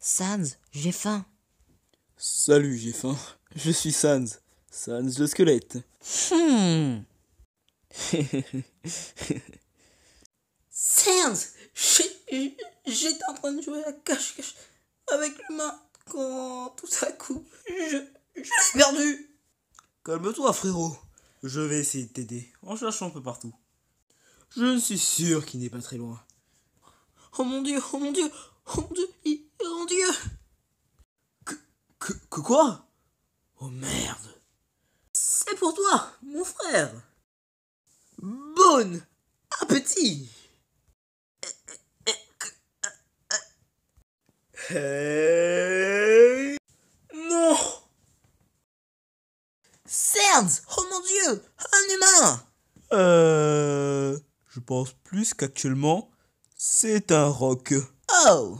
Sans, j'ai faim. Salut, j'ai faim. Je suis Sans. Sans le squelette. Hmm. Sans, j'étais en train de jouer à cache-cache avec l'humain quand tout à coup, je, je l'ai perdu. Calme-toi, frérot. Je vais essayer de t'aider en cherchant un peu partout. Je suis sûr qu'il n'est pas très loin. Oh mon dieu, oh mon dieu, oh mon dieu. Que, quoi Oh merde C'est pour toi, mon frère Bonne appétit hey Non Cernes Oh mon dieu Un humain Euh... Je pense plus qu'actuellement, c'est un rock. Oh